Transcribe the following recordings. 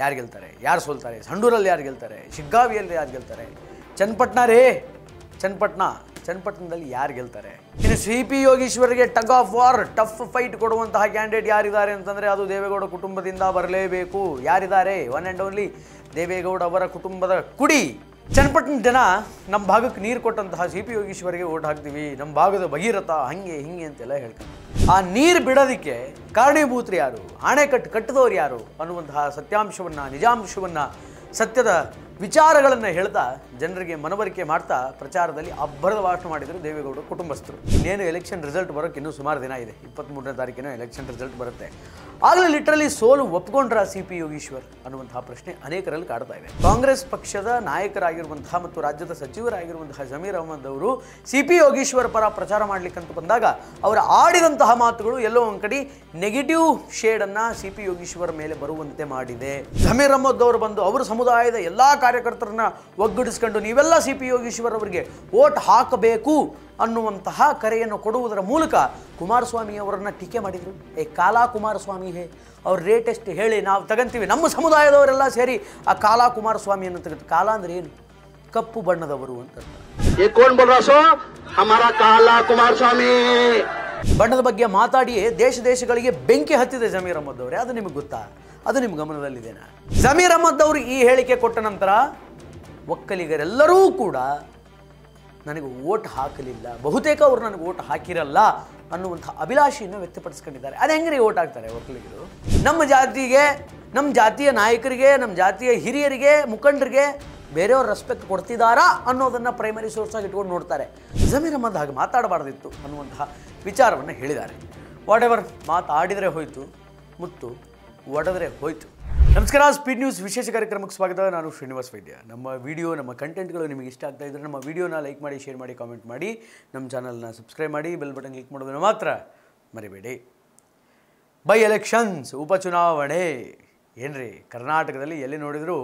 ಯಾರು ಗೆಲ್ತಾರೆ ಯಾರು ಸೋಲ್ತಾರೆ ಸಂಡೂರಲ್ಲಿ ಯಾರು ಗೆಲ್ತಾರೆ ಶಿಗ್ಗಾವಿಯಲ್ಲಿ ಯಾರು ಗೆಲ್ತಾರೆ ಚನ್ನಪಟ್ಟಣ ರೇ ಚನ್ನಪಟ್ಟಣ ಚನ್ನಪಟ್ಟಣದಲ್ಲಿ ಯಾರು ಗೆಲ್ತಾರೆ ಇನ್ನು ಸಿ ಪಿ ಯೋಗೀಶ್ವರ್ಗೆ tug of war tough fight ಕೊಡುವಂತಹ ಕ್ಯಾಂಡಿಡೇಟ್ ಯಾರಿದ್ದಾರೆ ಅಂತಂದರೆ ಅದು ದೇವೇಗೌಡ ಕುಟುಂಬದಿಂದ ಬರಲೇಬೇಕು ಯಾರಿದ್ದಾರೆ ಒನ್ ಆ್ಯಂಡ್ ಓನ್ಲಿ ದೇವೇಗೌಡ ಅವರ ಕುಟುಂಬದ ಕುಡಿ ಚನ್ನಪಟ್ಟಣ ಜನ ನಮ್ಮ ಭಾಗಕ್ಕೆ ನೀರು ಕೊಟ್ಟಂತಹ ಸಿ ಪಿ ಯೋಗೀಶ್ವರಿಗೆ ಓಟ್ ಹಾಕ್ತೀವಿ ನಮ್ಮ ಭಾಗದ ಭಗೀರಥ ಹಂಗೆ ಹಿಂಗೆ ಅಂತೆಲ್ಲ ಹೇಳ್ತಾರೆ ಆ ನೀರು ಬಿಡೋದಕ್ಕೆ ಕಾರಣೀಭೂತರು ಯಾರು ಆಣೆಕಟ್ಟು ಕಟ್ಟಿದವರು ಯಾರು ಅನ್ನುವಂತಹ ಸತ್ಯಾಂಶವನ್ನು ನಿಜಾಂಶವನ್ನು ಸತ್ಯದ ವಿಚಾರಗಳನ್ನು ಹೇಳ್ತಾ ಜನರಿಗೆ ಮನವರಿಕೆ ಮಾಡ್ತಾ ಪ್ರಚಾರದಲ್ಲಿ ಅಬ್ಬರದ ಭಾಷಣ ಮಾಡಿದರು ದೇವೇಗೌಡರ ಕುಟುಂಬಸ್ಥರು ಇನ್ನೇನು ಎಲೆಕ್ಷನ್ ರಿಸಲ್ಟ್ ಬರೋಕ್ಕೆ ಇನ್ನೂ ಸುಮಾರು ದಿನ ಇದೆ ಇಪ್ಪತ್ತ್ಮೂರನೇ ತಾರೀಕಿನ ಎಲೆಕ್ಷನ್ ರಿಸಲ್ಟ್ ಬರುತ್ತೆ ಆಗಲೇ ಲಿಟ್ರಲಿ ಸೋಲು ಒಪ್ಕೊಂಡ್ರ ಸಿ ಪಿ ಯೋಗೀಶ್ವರ್ ಅನ್ನುವಂತಹ ಪ್ರಶ್ನೆ ಅನೇಕರಲ್ಲಿ ಕಾಡ್ತಾ ಇದೆ ಕಾಂಗ್ರೆಸ್ ಪಕ್ಷದ ನಾಯಕರಾಗಿರುವಂತಹ ಮತ್ತು ರಾಜ್ಯದ ಸಚಿವರಾಗಿರುವಂತಹ ಜಮೀರ್ ಅಹಮದ್ ಅವರು ಸಿ ಪಿ ಯೋಗೀಶ್ವರ್ ಪರ ಪ್ರಚಾರ ಅಂತ ಬಂದಾಗ ಅವರ ಆಡಿದಂತಹ ಮಾತುಗಳು ಎಲ್ಲೋ ಒಂದ್ ಕಡೆ ನೆಗೆಟಿವ್ ಅನ್ನ ಸಿ ಪಿ ಯೋಗೀಶ್ವರ್ ಮೇಲೆ ಬರುವಂತೆ ಮಾಡಿದೆ ಜಮೀರ್ ಅಹಮದ್ ಅವರು ಬಂದು ಅವರ ಸಮುದಾಯದ ಎಲ್ಲಾ ಕಾರ್ಯಕರ್ತರನ್ನ ಒಗ್ಗೂಡಿಸ್ಕೊಂಡು ನೀವೆಲ್ಲ ಸಿ ಪಿ ಯೋಗೀಶ್ವರ್ ಅವರಿಗೆ ಓಟ್ ಹಾಕಬೇಕು ಅನ್ನುವಂತಹ ಕರೆಯನ್ನು ಕೊಡುವುದರ ಮೂಲಕ ಕುಮಾರಸ್ವಾಮಿ ಅವರನ್ನು ಟೀಕೆ ಮಾಡಿದರು ಏ ಕಾಲಾ ಕುಮಾರಸ್ವಾಮಿ ಹೇ ಅವ್ರ ರೇಟ್ ಎಷ್ಟು ಹೇಳಿ ನಾವು ತಗಂತೀವಿ ನಮ್ಮ ಸಮುದಾಯದವರೆಲ್ಲ ಸೇರಿ ಆ ಕಾಲಾ ಕುಮಾರಸ್ವಾಮಿಯನ್ನು ತೆಗೆದು ಕಾಲ ಅಂದ್ರೆ ಏನು ಕಪ್ಪು ಬಣ್ಣದವರು ಅಂತ ಕಾಲಾ ಕುಮಾರಸ್ವಾಮಿ ಬಣ್ಣದ ಬಗ್ಗೆ ಮಾತಾಡಿಯೇ ದೇಶ ದೇಶಗಳಿಗೆ ಬೆಂಕಿ ಹತ್ತಿದೆ ಜಮೀರ್ ಅಹಮ್ಮದ್ ಅವರೇ ಅದು ನಿಮಗೆ ಗೊತ್ತಾ ಅದು ನಿಮ್ಮ ಗಮನದಲ್ಲಿದೆ ಜಮೀರ್ ಅಹಮ್ಮದ್ ಅವರು ಈ ಹೇಳಿಕೆ ಕೊಟ್ಟ ನಂತರ ಒಕ್ಕಲಿಗರೆಲ್ಲರೂ ಕೂಡ ನನಗೆ ಓಟ್ ಹಾಕಲಿಲ್ಲ ಬಹುತೇಕ ಅವರು ನನಗೆ ಓಟ್ ಹಾಕಿರಲ್ಲ ಅನ್ನುವಂಥ ಅಭಿಲಾಷೆಯನ್ನು ವ್ಯಕ್ತಪಡಿಸ್ಕೊಂಡಿದ್ದಾರೆ ಅದು ಹೆಂಗ್ರಿ ಓಟ್ ಆಗ್ತಾರೆ ಒಕ್ಕಲಿಗರು ನಮ್ಮ ಜಾತಿಗೆ ನಮ್ಮ ಜಾತಿಯ ನಾಯಕರಿಗೆ ನಮ್ಮ ಜಾತಿಯ ಹಿರಿಯರಿಗೆ ಮುಖಂಡರಿಗೆ ಬೇರೆಯವ್ರ ರೆಸ್ಪೆಕ್ಟ್ ಕೊಡ್ತಿದ್ದಾರಾ ಅನ್ನೋದನ್ನು ಪ್ರೈಮರಿ ಸೋರ್ಸ್ ಆಗಿ ಇಟ್ಕೊಂಡು ನೋಡ್ತಾರೆ ಜಮೀರ್ ಅಹಮದ್ ಹಾಗೆ ಮಾತಾಡಬಾರ್ದಿತ್ತು ಅನ್ನುವಂತಹ ವಿಚಾರವನ್ನು ಹೇಳಿದ್ದಾರೆ ವಾಟ್ ಎವರ್ ಮಾತಾಡಿದರೆ ಹೋಯಿತು ಮುತ್ತು ಒಡೆದರೆ ಹೋಯಿತು ನಮಸ್ಕಾರ ಸ್ಪೀಡ್ ನ್ಯೂಸ್ ವಿಶೇಷ ಕಾರ್ಯಕ್ರಮಕ್ಕೆ ಸ್ವಾಗತ ನಾನು ಶ್ರೀನಿವಾಸ್ ವೈದ್ಯ ನಮ್ಮ ವಿಡಿಯೋ ನಮ್ಮ ಕಂಟೆಂಟ್ಗಳು ನಿಮಗೆ ಇಷ್ಟ ಆಗ್ತಾ ಇದ್ದರೆ ನಮ್ಮ ವಿಡಿಯೋನ ಲೈಕ್ ಮಾಡಿ ಶೇರ್ ಮಾಡಿ ಕಾಮೆಂಟ್ ಮಾಡಿ ನಮ್ಮ ಚಾನಲ್ನ ಸಬ್ಸ್ಕ್ರೈಬ್ ಮಾಡಿ ಬೆಲ್ ಬಟನ್ ಕ್ಲಿಕ್ ಮಾಡೋದನ್ನು ಮಾತ್ರ ಮರಿಬೇಡಿ ಬೈ ಎಲೆಕ್ಷನ್ಸ್ ಉಪಚುನಾವಣೆ ಏನ್ರಿ ಕರ್ನಾಟಕದಲ್ಲಿ ಎಲ್ಲಿ ನೋಡಿದರೂ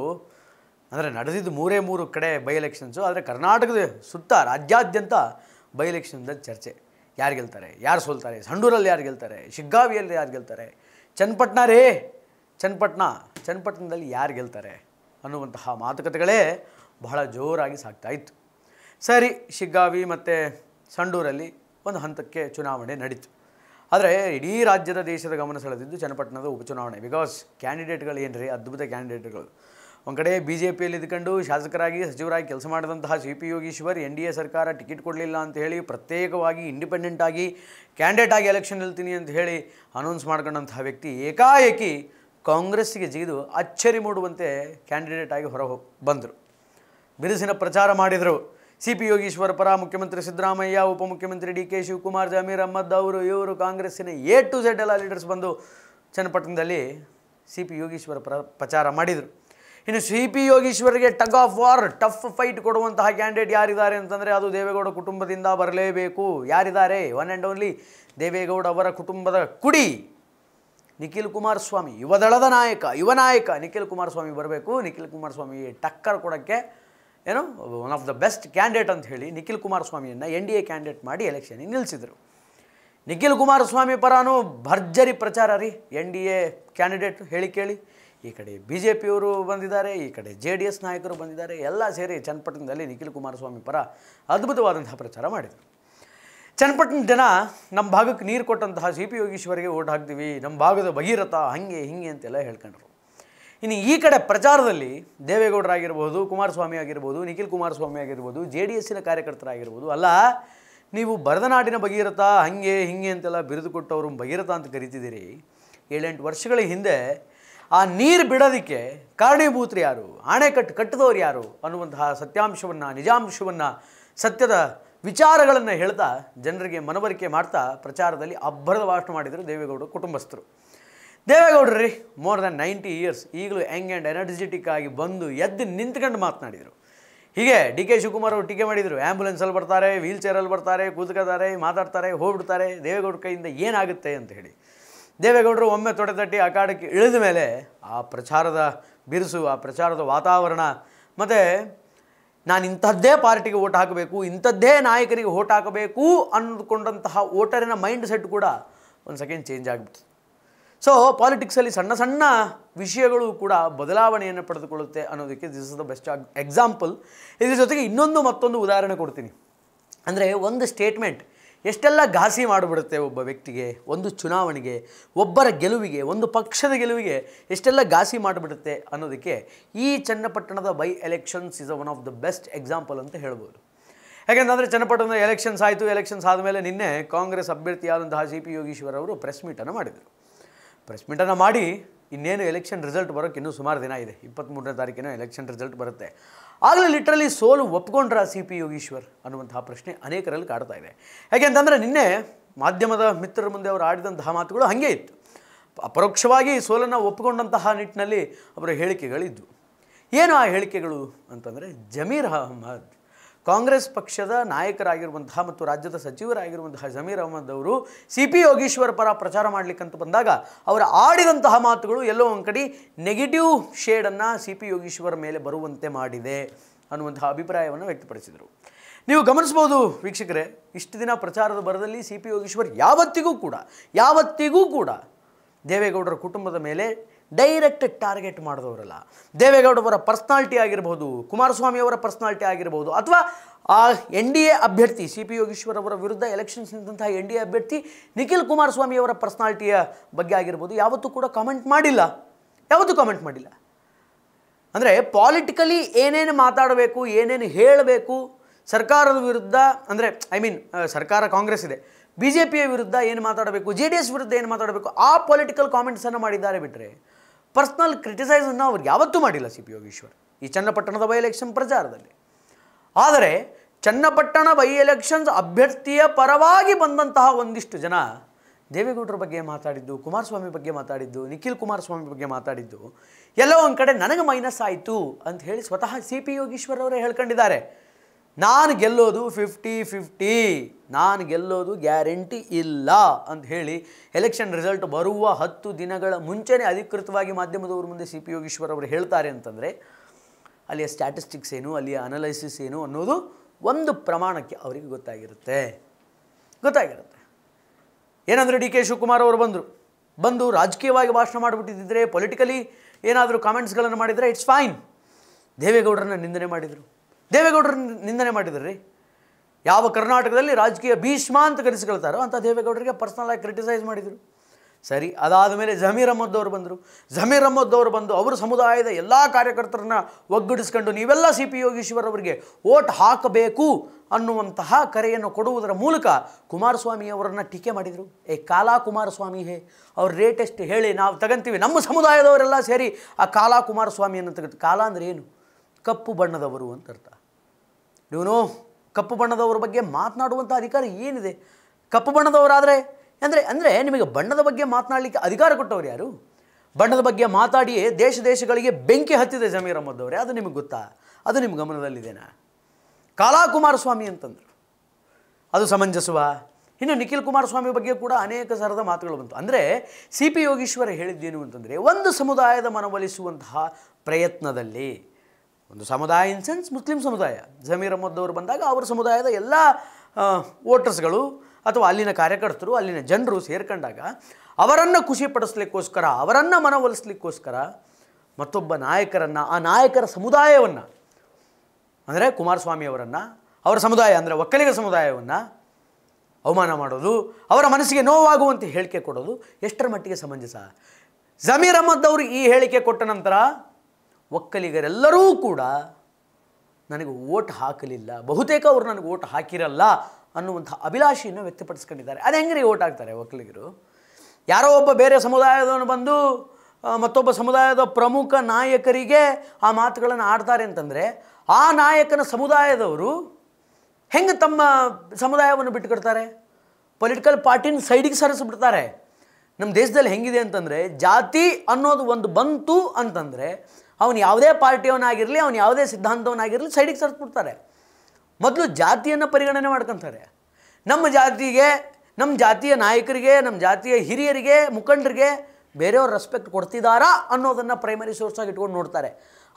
ಅಂದರೆ ನಡೆದಿದ್ದು ಮೂರೇ ಮೂರು ಕಡೆ ಬೈ ಎಲೆಕ್ಷನ್ಸು ಆದರೆ ಕರ್ನಾಟಕದ ಸುತ್ತ ರಾಜ್ಯಾದ್ಯಂತ ಬೈ ಎಲೆಕ್ಷನ್ದ ಚರ್ಚೆ ಯಾರು ಗೆಲ್ತಾರೆ ಯಾರು ಸೋಲ್ತಾರೆ ಸಂಡೂರಲ್ಲಿ ಯಾರು ಗೆಲ್ತಾರೆ ಶಿಗ್ಗಾವಿಯಲ್ಲಿ ಯಾರು ಗೆಲ್ತಾರೆ ಚನ್ನಪಟ್ಟಣ ರೇ ಚನ್ನಪಟ್ಟಣ ಚನ್ನಪಟ್ಟಣದಲ್ಲಿ ಯಾರು ಗೆಲ್ತಾರೆ ಅನ್ನುವಂತಹ ಮಾತುಕತೆಗಳೇ ಬಹಳ ಜೋರಾಗಿ ಸಾಗ್ತಾ ಇತ್ತು ಸರಿ ಶಿಗ್ಗಾವಿ ಮತ್ತು ಸಂಡೂರಲ್ಲಿ ಒಂದು ಹಂತಕ್ಕೆ ಚುನಾವಣೆ ನಡೀತು ಆದರೆ ಇಡೀ ರಾಜ್ಯದ ದೇಶದ ಗಮನ ಸೆಳೆದಿದ್ದು ಚನ್ನಪಟ್ಟಣದ ಉಪಚುನಾವಣೆ ಬಿಕಾಸ್ ಕ್ಯಾಂಡಿಡೇಟ್ಗಳು ಏನು ರೀ ಅದ್ಭುತ ಕ್ಯಾಂಡಿಡೇಟ್ಗಳು ಒಂದು ಕಡೆ ಬಿ ಜೆ ಪಿಯಲ್ಲಿ ಇದ್ಕೊಂಡು ಶಾಸಕರಾಗಿ ಸಚಿವರಾಗಿ ಕೆಲಸ ಮಾಡಿದಂತಹ C P Yogeshwar N D A ಸರ್ಕಾರ ಟಿಕೆಟ್ ಕೊಡಲಿಲ್ಲ ಅಂತ ಹೇಳಿ ಪ್ರತ್ಯೇಕವಾಗಿ ಇಂಡಿಪೆಂಡೆಂಟಾಗಿ ಕ್ಯಾಂಡಿಡೇಟಾಗಿ ಎಲೆಕ್ಷನ್ ನಿಲ್ತೀನಿ ಅಂತ ಹೇಳಿ ಅನೌನ್ಸ್ ಮಾಡ್ಕೊಂಡಂತಹ ವ್ಯಕ್ತಿ ಏಕಾಏಕಿ ಕಾಂಗ್ರೆಸ್ಸಿಗೆ ಜಿಗಿದು ಅಚ್ಚರಿ ಮೂಡುವಂತೆ ಕ್ಯಾಂಡಿಡೇಟ್ ಆಗಿ ಹೊರ ಬಂದರು ಬಿರುಸಿನ ಪ್ರಚಾರ ಮಾಡಿದರು ಸಿ ಪಿ ಯೋಗೀಶ್ವರ ಪರ ಮುಖ್ಯಮಂತ್ರಿ ಸಿದ್ದರಾಮಯ್ಯ ಉಪಮುಖ್ಯಮಂತ್ರಿ ಡಿ ಕೆ ಶಿವಕುಮಾರ್ ಜಮೀರ್ ಅಹ್ಮದ್ ಅವರು ಇವರು ಕಾಂಗ್ರೆಸ್ಸಿನ ಎ ಟು ಝೆಡ್ ಎಲ್ಲ ಲೀಡರ್ಸ್ ಬಂದು ಚನ್ನಪಟ್ಟಣದಲ್ಲಿ ಸಿ ಪಿ ಯೋಗೀಶ್ವರ ಪರ ಪ್ರಚಾರ ಮಾಡಿದರು ಇನ್ನು ಸಿ ಪಿ ಯೋಗೀಶ್ವರಿಗೆ tug of war tough fight ಕೊಡುವಂತಹ ಕ್ಯಾಂಡಿಡೇಟ್ ಯಾರಿದ್ದಾರೆ ಅಂತಂದರೆ ಅದು ದೇವೇಗೌಡ ಕುಟುಂಬದಿಂದ ಬರಲೇಬೇಕು ಯಾರಿದ್ದಾರೆ ಒನ್ ಆ್ಯಂಡ್ ಓನ್ಲಿ ದೇವೇಗೌಡ ಅವರ ಕುಟುಂಬದ ಕುಡಿ ನಿಖಿಲ್ ಕುಮಾರಸ್ವಾಮಿ ಯುವದಳದ ನಾಯಕ ಯುವ ನಾಯಕ ನಿಖಿಲ್ ಕುಮಾರಸ್ವಾಮಿ ಬರಬೇಕು ನಿಖಿಲ್ ಕುಮಾರಸ್ವಾಮಿ ಟಕ್ಕರ್ ಕೊಡೋಕ್ಕೆ ಏನು one of the best candidate ಅಂತ ಹೇಳಿ ನಿಖಿಲ್ ಕುಮಾರಸ್ವಾಮಿಯನ್ನು ಎನ್ ಡಿ ಎ ಕ್ಯಾಂಡಿಡೇಟ್ ಮಾಡಿ ಎಲೆಕ್ಷನಿಗೆ ನಿಲ್ಲಿಸಿದರು ನಿಖಿಲ್ ಕುಮಾರಸ್ವಾಮಿ ಪರನೂ ಭರ್ಜರಿ ಪ್ರಚಾರ ರೀ ಎನ್ ಡಿ ಎ ಕ್ಯಾಂಡಿಡೇಟ್ ಹೇಳಿ ಕೇಳಿ ಈ ಕಡೆ ಬಿ ಜೆ ಪಿಯವರು ಬಂದಿದ್ದಾರೆ ಈ ಕಡೆ ಜೆ ಡಿ ಎಸ್ ನಾಯಕರು ಬಂದಿದ್ದಾರೆ ಎಲ್ಲ ಸೇರಿ ಚನ್ನಪಟ್ಟಣದಲ್ಲಿ ನಿಖಿಲ್ ಕುಮಾರಸ್ವಾಮಿ ಪರ ಅದ್ಭುತವಾದಂತಹ ಪ್ರಚಾರ ಮಾಡಿದರು ಚನ್ನಪಟ್ಟಣ ಜನ ನಮ್ಮ ಭಾಗಕ್ಕೆ ನೀರು ಕೊಟ್ಟಂತಹ ಸಿ ಪಿ ಯೋಗೀಶ್ವರಿಗೆ ಓಟ್ ಹಾಕ್ತೀವಿ ನಮ್ಮ ಭಾಗದ ಭಗೀರಥ ಹಂಗೆ ಹಿಂಗೆ ಅಂತೆಲ್ಲ ಹೇಳ್ಕೊಂಡ್ರು ಇನ್ನು ಈ ಕಡೆ ಪ್ರಚಾರದಲ್ಲಿ ದೇವೇಗೌಡರಾಗಿರ್ಬೋದು ಕುಮಾರಸ್ವಾಮಿ ಆಗಿರ್ಬೋದು ನಿಖಿಲ್ ಕುಮಾರಸ್ವಾಮಿ ಆಗಿರ್ಬೋದು ಜೆ ಡಿ ಎಸ್ಸಿನ ಕಾರ್ಯಕರ್ತರಾಗಿರ್ಬೋದು ಅಲ್ಲ ನೀವು ಭರತನಾಡಿನ ಭಗೀರಥ ಹಂಗೆ ಹಿಂಗೆ ಅಂತೆಲ್ಲ ಬಿರುದು ಕೊಟ್ಟವರು ಭಗೀರಥ ಅಂತ ಕರಿತಿದ್ದೀರಿ ಏಳೆಂಟು ವರ್ಷಗಳ ಹಿಂದೆ ಆ ನೀರು ಬಿಡೋದಕ್ಕೆ ಕಾರಣೀಭೂತರು ಯಾರು ಆಣೆಕಟ್ಟು ಕಟ್ಟಿದವರು ಯಾರು ಅನ್ನುವಂತಹ ಸತ್ಯಾಂಶವನ್ನು ನಿಜಾಂಶವನ್ನು ಸತ್ಯದ ವಿಚಾರಗಳನ್ನು ಹೇಳ್ತಾ ಜನರಿಗೆ ಮನವರಿಕೆ ಮಾಡ್ತಾ ಪ್ರಚಾರದಲ್ಲಿ ಅಬ್ಬರದ ಭಾಷಣ ಮಾಡಿದರು ದೇವೇಗೌಡ ಕುಟುಂಬಸ್ಥರು ದೇವೇಗೌಡರು ಮೋರ್ ದ್ಯಾನ್ ನೈಂಟಿ ಇಯರ್ಸ್ ಈಗಲೂ ಯಂಗ್ ಆ್ಯಂಡ್ ಎನರ್ಜೆಟಿಕ್ ಆಗಿ ಬಂದು ಎದ್ದು ನಿಂತ್ಕೊಂಡು ಮಾತನಾಡಿದರು ಹೀಗೆ ಡಿ ಕೆ ಶಿವಕುಮಾರ್ ಅವರು ಟೀಕೆ ಮಾಡಿದರು ಆ್ಯಂಬುಲೆನ್ಸಲ್ಲಿ ಬರ್ತಾರೆ ವೀಲ್ ಚೇರಲ್ಲಿ ಬರ್ತಾರೆ ಕೂತ್ಕೋತಾರೆ ಮಾತಾಡ್ತಾರೆ ಹೋಗ್ಬಿಡ್ತಾರೆ ದೇವೇಗೌಡ ಕೈಯಿಂದ ಏನಾಗುತ್ತೆ ಅಂತ ಹೇಳಿ ದೇವೇಗೌಡರು ಒಮ್ಮೆ ತೊಡೆ ತಟ್ಟಿ ಅಖಾಡಕ್ಕೆ ಇಳಿದ ಮೇಲೆ ಆ ಪ್ರಚಾರದ ಬಿರುಸು ಆ ಪ್ರಚಾರದ ವಾತಾವರಣ ಮತ್ತು ನಾನು ಇಂಥದ್ದೇ ಪಾರ್ಟಿಗೆ ಓಟ್ ಹಾಕಬೇಕು ಇಂಥದ್ದೇ ನಾಯಕರಿಗೆ ಓಟ್ ಹಾಕಬೇಕು ಅಂದುಕೊಂಡಂತಹ ವೋಟರಿನ ಮೈಂಡ್ ಸೆಟ್ ಕೂಡ ಒಂದು ಸೆಕೆಂಡ್ ಚೇಂಜ್ ಆಗಿಬಿಡ್ತು ಸೊ ಪಾಲಿಟಿಕ್ಸಲ್ಲಿ ಸಣ್ಣ ಸಣ್ಣ ವಿಷಯಗಳು ಕೂಡ ಬದಲಾವಣೆಯನ್ನು ಪಡೆದುಕೊಳ್ಳುತ್ತೆ ಅನ್ನೋದಕ್ಕೆ this is the best example ಇದ್ರ ಜೊತೆಗೆ ಇನ್ನೊಂದು ಮತ್ತೊಂದು ಉದಾಹರಣೆ ಕೊಡ್ತೀನಿ ಅಂದರೆ ಒಂದು ಸ್ಟೇಟ್ಮೆಂಟ್ ಎಷ್ಟೆಲ್ಲ ಘಾಸಿ ಮಾಡಿಬಿಡುತ್ತೆ ಒಬ್ಬ ವ್ಯಕ್ತಿಗೆ ಒಂದು ಚುನಾವಣೆಗೆ ಒಬ್ಬರ ಗೆಲುವಿಗೆ ಒಂದು ಪಕ್ಷದ ಗೆಲುವಿಗೆ ಎಷ್ಟೆಲ್ಲ ಘಾಸಿ ಮಾಡಿಬಿಡುತ್ತೆ ಅನ್ನೋದಕ್ಕೆ ಈ ಚನ್ನಪಟ್ಟಣದ by elections is one of the best example ಅಂತ ಹೇಳ್ಬೋದು ಯಾಕೆಂದರೆ ಚನ್ನಪಟ್ಟಣದ ಎಲೆಕ್ಷನ್ಸ್ ಆಯಿತು ಎಲೆಕ್ಷನ್ಸ್ ಆದಮೇಲೆ ನಿನ್ನೆ ಕಾಂಗ್ರೆಸ್ ಅಭ್ಯರ್ಥಿಯಾದಂತಹ ಸಿ ಪಿ ಯೋಗೀಶ್ವರ್ ಅವರು ಪ್ರೆಸ್ ಮೀಟನ್ನು ಮಾಡಿದರು ಪ್ರೆಸ್ ಮೀಟನ್ನು ಮಾಡಿ ಇನ್ನೇನು ಎಲೆಕ್ಷನ್ ರಿಸಲ್ಟ್ ಬರೋಕ್ಕೆ ಇನ್ನೂ ಸುಮಾರು ದಿನ ಇದೆ ಇಪ್ಪತ್ತ್ಮೂರನೇ ತಾರೀಕಿನ ಎಲೆಕ್ಷನ್ ರಿಸಲ್ಟ್ ಬರುತ್ತೆ ಆಗಲೇ ಲಿಟ್ರಲಿ ಸೋಲು ಒಪ್ಕೊಂಡ್ರ ಸಿ ಪಿ ಯೋಗೀಶ್ವರ್ ಅನ್ನುವಂತಹ ಪ್ರಶ್ನೆ ಅನೇಕರಲ್ಲಿ ಕಾಡ್ತಾ ಇದೆ ಯಾಕೆಂತಂದರೆ ನಿನ್ನೆ ಮಾಧ್ಯಮದ ಮಿತ್ರರ ಮುಂದೆ ಅವರು ಆಡಿದಂತಹ ಮಾತುಗಳು ಹಾಗೆ ಇತ್ತು ಅಪರೋಕ್ಷವಾಗಿ ಸೋಲನ್ನು ಒಪ್ಪಿಕೊಂಡಂತಹ ನಿಟ್ಟಿನಲ್ಲಿ ಅವರ ಹೇಳಿಕೆಗಳಿದ್ದವು ಏನು ಆ ಹೇಳಿಕೆಗಳು ಅಂತಂದರೆ ಜಮೀರ್ ಅಹಮದ್ ಕಾಂಗ್ರೆಸ್ ಪಕ್ಷದ ನಾಯಕರಾಗಿರುವಂತಹ ಮತ್ತು ರಾಜ್ಯದ ಸಚಿವರಾಗಿರುವಂತಹ ಜಮೀರ್ ಅಹಮದ್ ಅವರು ಸಿ ಪಿ ಯೋಗೀಶ್ವರ್ ಪರ ಪ್ರಚಾರ ಮಾಡಲಿಕ್ಕಂತ ಬಂದಾಗ ಅವರು ಆಡಿದಂತಹ ಮಾತುಗಳು ಎಲ್ಲೋ ಒಂದು ಕಡೆ ನೆಗೆಟಿವ್ ಶೇಡನ್ನು ಸಿ ಪಿ ಯೋಗೀಶ್ವರ್ ಮೇಲೆ ಬರುವಂತೆ ಮಾಡಿದೆ ಅನ್ನುವಂತಹ ಅಭಿಪ್ರಾಯವನ್ನು ವ್ಯಕ್ತಪಡಿಸಿದರು ನೀವು ಗಮನಿಸ್ಬೋದು ವೀಕ್ಷಕರೇ ಇಷ್ಟು ದಿನ ಪ್ರಚಾರದ ಬರದಲ್ಲಿ ಸಿ ಪಿ ಯೋಗೀಶ್ವರ್ ಯಾವತ್ತಿಗೂ ಕೂಡ ಯಾವತ್ತಿಗೂ ಕೂಡ ದೇವೇಗೌಡರ ಕುಟುಂಬದ ಮೇಲೆ ಡೈರೆಕ್ಟ್ ಟಾರ್ಗೆಟ್ ಮಾಡಿದವರಲ್ಲ ದೇವೇಗೌಡವರ ಪರ್ಸ್ನಾಲ್ಟಿ ಆಗಿರ್ಬೋದು ಕುಮಾರಸ್ವಾಮಿಯವರ ಪರ್ಸ್ನಾಲ್ಟಿ ಆಗಿರ್ಬೋದು ಅಥವಾ ಆ ಎನ್ ಡಿ ಎ ಅಭ್ಯರ್ಥಿ ಸಿ ಪಿ ಯೋಗೀಶ್ವರ್ ಅವರ ವಿರುದ್ಧ ಎಲೆಕ್ಷನ್ಸ್ ನಿಂತಹ ಎನ್ ಡಿ ಎ ಅಭ್ಯರ್ಥಿ ನಿಖಿಲ್ ಕುಮಾರಸ್ವಾಮಿಯವರ ಪರ್ಸ್ನಾಲ್ಟಿಯ ಬಗ್ಗೆ ಆಗಿರ್ಬೋದು ಯಾವತ್ತೂ ಕೂಡ ಕಮೆಂಟ್ ಮಾಡಿಲ್ಲ ಯಾವತ್ತೂ ಕಮೆಂಟ್ ಮಾಡಿಲ್ಲ ಅಂದರೆ ಪಾಲಿಟಿಕಲಿ ಏನೇನು ಮಾತಾಡಬೇಕು ಏನೇನು ಹೇಳಬೇಕು ಸರ್ಕಾರದ ವಿರುದ್ಧ ಅಂದರೆ ಐ ಮೀನ್ ಸರ್ಕಾರ ಕಾಂಗ್ರೆಸ್ ಇದೆ ಬಿ ಜೆ ಪಿಯ ವಿರುದ್ಧ ಏನು ಮಾತಾಡಬೇಕು ಜೆ ಡಿ ಎಸ್ ವಿರುದ್ಧ ಏನು ಮಾತಾಡಬೇಕು ಆ ಪೊಲಿಟಿಕಲ್ ಕಾಮೆಂಟ್ಸನ್ನು ಮಾಡಿದ್ದಾರೆ ಬಿಟ್ಟರೆ ಪರ್ಸ್ನಲ್ ಕ್ರಿಟಿಸೈಸನ್ನು ಅವ್ರು ಯಾವತ್ತೂ ಮಾಡಿಲ್ಲ ಸಿ ಪಿ ಯೋಗೀಶ್ವರ್ ಈ ಚನ್ನಪಟ್ಟಣದ ಬೈ ಎಲೆಕ್ಷನ್ ಪ್ರಚಾರದಲ್ಲಿ ಆದರೆ ಚನ್ನಪಟ್ಟಣ ಬೈ ಎಲೆಕ್ಷನ್ಸ್ ಅಭ್ಯರ್ಥಿಯ ಪರವಾಗಿ ಬಂದಂತಹ ಒಂದಿಷ್ಟು ಜನ ದೇವೇಗೌಡರ ಬಗ್ಗೆ ಮಾತಾಡಿದ್ದು ಕುಮಾರಸ್ವಾಮಿ ಬಗ್ಗೆ ಮಾತಾಡಿದ್ದು ನಿಖಿಲ್ ಕುಮಾರಸ್ವಾಮಿ ಬಗ್ಗೆ ಮಾತಾಡಿದ್ದು ಎಲ್ಲ ಒಂದು ಕಡೆ ನನಗೆ ಮೈನಸ್ ಆಯಿತು ಅಂತ ಹೇಳಿ ಸ್ವತಃ ಸಿ ಪಿ ಯೋಗೀಶ್ವರ್ ಅವರೇ ಹೇಳ್ಕೊಂಡಿದ್ದಾರೆ ನಾನು ಗೆಲ್ಲೋದು ಫಿಫ್ಟಿ ಫಿಫ್ಟಿ ನಾನು ಗೆಲ್ಲೋದು ಗ್ಯಾರಂಟಿ ಇಲ್ಲ ಅಂತ ಹೇಳಿ ಎಲೆಕ್ಷನ್ ರಿಸಲ್ಟ್ ಬರುವ ಹತ್ತು ದಿನಗಳ ಮುಂಚೆನೇ ಅಧಿಕೃತವಾಗಿ ಮಾಧ್ಯಮದವ್ರ ಮುಂದೆ ಸಿ ಪಿ ಯೋಗೀಶ್ವರ್ ಅವರು ಹೇಳ್ತಾರೆ ಅಂತಂದರೆ ಅಲ್ಲಿಯ ಸ್ಟ್ಯಾಟಿಸ್ಟಿಕ್ಸ್ ಏನು ಅಲ್ಲಿಯ ಅನಲೈಸಿಸ್ ಏನು ಅನ್ನೋದು ಒಂದು ಪ್ರಮಾಣಕ್ಕೆ ಅವರಿಗೆ ಗೊತ್ತಾಗಿರುತ್ತೆ ಗೊತ್ತಾಗಿರುತ್ತೆ ಏನಂದರೆ ಡಿ ಕೆ ಶಿವಕುಮಾರ್ ಅವರು ಬಂದರು ಬಂದು ರಾಜಕೀಯವಾಗಿ ಭಾಷಣ ಮಾಡಿಬಿಟ್ಟಿದ್ದರೆ ಪೊಲಿಟಿಕಲಿ ಏನಾದರೂ ಕಾಮೆಂಟ್ಸ್ಗಳನ್ನು ಮಾಡಿದರೆ ಇಟ್ಸ್ ಫೈನ್ ದೇವೇಗೌಡರನ್ನು ನಿಂದನೆ ಮಾಡಿದರು ದೇವೇಗೌಡರು ನಿಂದನೆ ಮಾಡಿದ್ರಿ ಯಾವ ಕರ್ನಾಟಕದಲ್ಲಿ ರಾಜಕೀಯ ಭೀಷ್ಮ ಅಂತ ಕರೆಸಿಕೊಳ್ತಾರೋ ಅಂತ ದೇವೇಗೌಡರಿಗೆ ಆಗಿ ಕ್ರಿಟಿಸೈಸ್ ಮಾಡಿದರು ಸರಿ ಅದಾದ ಮೇಲೆ ಜಮೀರ್ ಅಹಮ್ಮದ್ದವರು ಬಂದರು ಜಮೀರ್ ಅಹಮ್ಮದ್ದವರು ಬಂದು ಅವರು ಸಮುದಾಯದ ಎಲ್ಲ ಕಾರ್ಯಕರ್ತರನ್ನ ಒಗ್ಗೂಡಿಸ್ಕೊಂಡು ನೀವೆಲ್ಲ ಸಿ ಪಿ ಯೋಗೀಶ್ವರವರಿಗೆ ಅವರಿಗೆ ಓಟ್ ಹಾಕಬೇಕು ಅನ್ನುವಂತಹ ಕರೆಯನ್ನು ಕೊಡುವುದರ ಮೂಲಕ ಕುಮಾರಸ್ವಾಮಿ ಅವರನ್ನು ಟೀಕೆ ಮಾಡಿದರು ಏ ಕಾಲಾ ಕುಮಾರಸ್ವಾಮಿ ಹೇ ಅವ್ರ ರೇಟ್ ಎಷ್ಟು ಹೇಳಿ ನಾವು ತಗಂತೀವಿ ನಮ್ಮ ಸಮುದಾಯದವರೆಲ್ಲ ಸೇರಿ ಆ ಕಾಲಾ ಕುಮಾರಸ್ವಾಮಿಯನ್ನು ತಗ ಕಾಲ ಅಂದರೆ ಏನು ಕಪ್ಪು ಬಣ್ಣದವರು ಅಂತ ಅರ್ಥ ಇವನು ಕಪ್ಪು ಬಣ್ಣದವರ ಬಗ್ಗೆ ಮಾತನಾಡುವಂಥ ಅಧಿಕಾರ ಏನಿದೆ ಕಪ್ಪು ಬಣ್ಣದವರಾದರೆ ಅಂದರೆ ಅಂದರೆ ನಿಮಗೆ ಬಣ್ಣದ ಬಗ್ಗೆ ಮಾತನಾಡಲಿಕ್ಕೆ ಅಧಿಕಾರ ಕೊಟ್ಟವರು ಯಾರು ಬಣ್ಣದ ಬಗ್ಗೆ ಮಾತಾಡಿಯೇ ದೇಶ ದೇಶಗಳಿಗೆ ಬೆಂಕಿ ಹತ್ತಿದೆ ಜಮೀರ್ ಅಹಮದ್ ಅದು ನಿಮಗೆ ಗೊತ್ತಾ ಅದು ನಿಮ್ಮ ಗಮನದಲ್ಲಿದೆನಾ ಕಾಲಾ ಕುಮಾರಸ್ವಾಮಿ ಅಂತಂದರು ಅದು ಸಮಂಜಸವ ಇನ್ನು ನಿಖಿಲ್ ಕುಮಾರಸ್ವಾಮಿ ಬಗ್ಗೆ ಕೂಡ ಅನೇಕ ಸರದ ಮಾತುಗಳು ಬಂತು ಅಂದರೆ ಸಿ ಪಿ ಯೋಗೀಶ್ವರ ಹೇಳಿದ್ದೇನು ಅಂತಂದರೆ ಒಂದು ಸಮುದಾಯದ ಮನವೊಲಿಸುವಂತಹ ಪ್ರಯತ್ನದಲ್ಲಿ ಒಂದು ಸಮುದಾಯ ಇನ್ ಸೆನ್ಸ್ ಮುಸ್ಲಿಂ ಸಮುದಾಯ ಜಮೀರ್ ಅವರು ಬಂದಾಗ ಅವರ ಸಮುದಾಯದ ಎಲ್ಲ ವೋಟರ್ಸ್ಗಳು ಅಥವಾ ಅಲ್ಲಿನ ಕಾರ್ಯಕರ್ತರು ಅಲ್ಲಿನ ಜನರು ಸೇರ್ಕೊಂಡಾಗ ಅವರನ್ನು ಖುಷಿಪಡಿಸ್ಲಿಕ್ಕೋಸ್ಕರ ಅವರನ್ನು ಮನವೊಲಿಸ್ಲಿಕ್ಕೋಸ್ಕರ ಮತ್ತೊಬ್ಬ ನಾಯಕರನ್ನು ಆ ನಾಯಕರ ಸಮುದಾಯವನ್ನು ಅಂದರೆ ಕುಮಾರಸ್ವಾಮಿಯವರನ್ನು ಅವರ ಸಮುದಾಯ ಅಂದರೆ ಒಕ್ಕಲಿಗ ಸಮುದಾಯವನ್ನು ಅವಮಾನ ಮಾಡೋದು ಅವರ ಮನಸ್ಸಿಗೆ ನೋವಾಗುವಂತೆ ಹೇಳಿಕೆ ಕೊಡೋದು ಎಷ್ಟರ ಮಟ್ಟಿಗೆ ಸಮಂಜಸ ಜಮೀರ್ ಅಹಮದ್ ಅವರು ಈ ಹೇಳಿಕೆ ಕೊಟ್ಟ ನಂತರ ಒಕ್ಕಲಿಗರೆಲ್ಲರೂ ಕೂಡ ನನಗೆ ಓಟ್ ಹಾಕಲಿಲ್ಲ ಬಹುತೇಕ ಅವರು ನನಗೆ ಓಟ್ ಹಾಕಿರಲ್ಲ ಅನ್ನುವಂಥ ಅಭಿಲಾಷೆಯನ್ನು ವ್ಯಕ್ತಪಡಿಸ್ಕೊಂಡಿದ್ದಾರೆ ಅದು ಹೆಂಗೆ ಓಟ್ ಹಾಕ್ತಾರೆ ಒಕ್ಕಲಿಗರು ಯಾರೋ ಒಬ್ಬ ಬೇರೆ ಸಮುದಾಯದವನು ಬಂದು ಮತ್ತೊಬ್ಬ ಸಮುದಾಯದ ಪ್ರಮುಖ ನಾಯಕರಿಗೆ ಆ ಮಾತುಗಳನ್ನು ಆಡ್ತಾರೆ ಅಂತಂದರೆ ಆ ನಾಯಕನ ಸಮುದಾಯದವರು ಹೆಂಗೆ ತಮ್ಮ ಸಮುದಾಯವನ್ನು ಬಿಟ್ಟುಕೊಡ್ತಾರೆ ಪೊಲಿಟಿಕಲ್ ಪಾರ್ಟಿನ ಸೈಡಿಗೆ ಸರಿಸ್ಬಿಡ್ತಾರೆ ನಮ್ಮ ದೇಶದಲ್ಲಿ ಹೆಂಗಿದೆ ಅಂತಂದರೆ ಜಾತಿ ಅನ್ನೋದು ಒಂದು ಬಂತು ಅಂತಂದರೆ ಅವನು ಯಾವುದೇ ಪಾರ್ಟಿಯವನಾಗಿರಲಿ ಅವನು ಯಾವುದೇ ಸಿದ್ಧಾಂತವನಾಗಿರಲಿ ಸೈಡಿಗೆ ಸರಿಸ್ಬಿಡ್ತಾರೆ ಮೊದಲು ಜಾತಿಯನ್ನು ಪರಿಗಣನೆ ಮಾಡ್ಕೊತಾರೆ ನಮ್ಮ ಜಾತಿಗೆ ನಮ್ಮ ಜಾತಿಯ ನಾಯಕರಿಗೆ ನಮ್ಮ ಜಾತಿಯ ಹಿರಿಯರಿಗೆ ಮುಖಂಡರಿಗೆ ಬೇರೆಯವ್ರು ರೆಸ್ಪೆಕ್ಟ್ ಕೊಡ್ತಿದ್ದಾರಾ ಅನ್ನೋದನ್ನು ಪ್ರೈಮರಿ ಸೋರ್ಸಾಗಿ ಇಟ್ಕೊಂಡು ನೋಡ್ತಾರೆ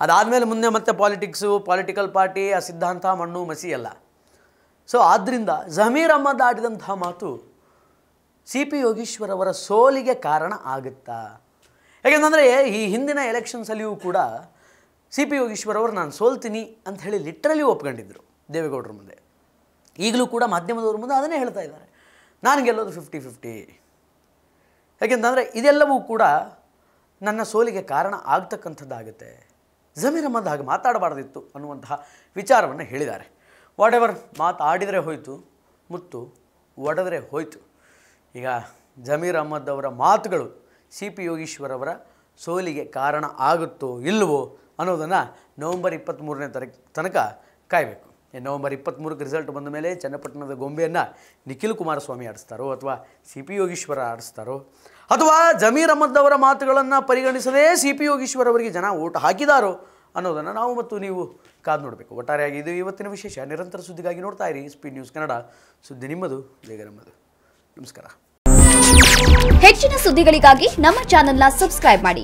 ಅದಾದಮೇಲೆ ಮುಂದೆ ಮತ್ತೆ ಪಾಲಿಟಿಕ್ಸು ಪಾಲಿಟಿಕಲ್ ಪಾರ್ಟಿ ಆ ಸಿದ್ಧಾಂತ ಮಣ್ಣು ಮಸಿ ಎಲ್ಲ ಸೊ ಆದ್ದರಿಂದ ಜಮೀರ್ ಅಹಮದ್ ಆಡಿದಂತಹ ಮಾತು ಸಿ ಪಿ ಯೋಗೀಶ್ವರವರ ಸೋಲಿಗೆ ಕಾರಣ ಆಗುತ್ತಾ ಯಾಕೆಂದರೆ ಈ ಹಿಂದಿನ ಎಲೆಕ್ಷನ್ಸಲ್ಲಿಯೂ ಕೂಡ ಸಿ ಪಿ ಯೋಗೀಶ್ವರ್ ಅವರು ನಾನು ಸೋಲ್ತೀನಿ ಅಂತ ಹೇಳಿ ಲಿಟ್ರಲಿ ಒಪ್ಕೊಂಡಿದ್ದರು ದೇವೇಗೌಡರ ಮುಂದೆ ಈಗಲೂ ಕೂಡ ಮಾಧ್ಯಮದವ್ರ ಮುಂದೆ ಅದನ್ನೇ ಹೇಳ್ತಾ ಇದ್ದಾರೆ ನಾನು ಗೆಲ್ಲೋದು ಫಿಫ್ಟಿ ಫಿಫ್ಟಿ ಯಾಕೆಂತಂದರೆ ಇದೆಲ್ಲವೂ ಕೂಡ ನನ್ನ ಸೋಲಿಗೆ ಕಾರಣ ಆಗ್ತಕ್ಕಂಥದ್ದಾಗುತ್ತೆ ಜಮೀರ್ ಅಹ್ಮದ್ ಹಾಗೆ ಮಾತಾಡಬಾರ್ದಿತ್ತು ಅನ್ನುವಂತಹ ವಿಚಾರವನ್ನು ಹೇಳಿದ್ದಾರೆ ವಾಟ್ ಎವರ್ ಮಾತಾಡಿದರೆ ಹೋಯಿತು ಮುತ್ತು ಒಡೆದರೆ ಹೋಯಿತು ಈಗ ಜಮೀರ್ ಅಹಮದ್ ಅವರ ಮಾತುಗಳು ಸಿ ಪಿ ಯೋಗೀಶ್ವರವರ ಸೋಲಿಗೆ ಕಾರಣ ಆಗುತ್ತೋ ಇಲ್ಲವೋ ಅನ್ನೋದನ್ನು ನವಂಬರ್ ಇಪ್ಪತ್ತ್ಮೂರನೇ ತರ ತನಕ ಕಾಯಬೇಕು ನವಂಬರ್ ಇಪ್ಪತ್ತ್ಮೂರಕ್ಕೆ ರಿಸಲ್ಟ್ ಬಂದ ಮೇಲೆ ಚನ್ನಪಟ್ಟಣದ ಗೊಂಬೆಯನ್ನು ನಿಖಿಲ್ ಕುಮಾರಸ್ವಾಮಿ ಆಡಿಸ್ತಾರೋ ಅಥವಾ ಸಿ ಪಿ ಯೋಗೀಶ್ವರ ಆಡಿಸ್ತಾರೋ ಅಥವಾ ಜಮೀರ್ ಅವರ ಮಾತುಗಳನ್ನು ಪರಿಗಣಿಸದೇ ಸಿ ಪಿ ಯೋಗೀಶ್ವರ ಅವರಿಗೆ ಜನ ಓಟ್ ಹಾಕಿದಾರೋ ಅನ್ನೋದನ್ನು ನಾವು ಮತ್ತು ನೀವು ಕಾದು ನೋಡಬೇಕು ಒಟ್ಟಾರೆಯಾಗಿ ಇದು ಇವತ್ತಿನ ವಿಶೇಷ ನಿರಂತರ ಸುದ್ದಿಗಾಗಿ ನೋಡ್ತಾ ಇರಿ ಸ್ಪೀಡ್ ನ್ಯೂಸ್ ಕನ್ನಡ ಸುದ್ದಿ ನಿಮ್ಮದು ಬೇಗ ನಮ್ಮದು ನಮಸ್ಕಾರ ಹೆಚ್ಚಿನ ಸುದ್ದಿಗಳಿಗಾಗಿ ನಮ್ಮ ಚಾನೆಲ್ನ ಸಬ್ಸ್ಕ್ರೈಬ್ ಮಾಡಿ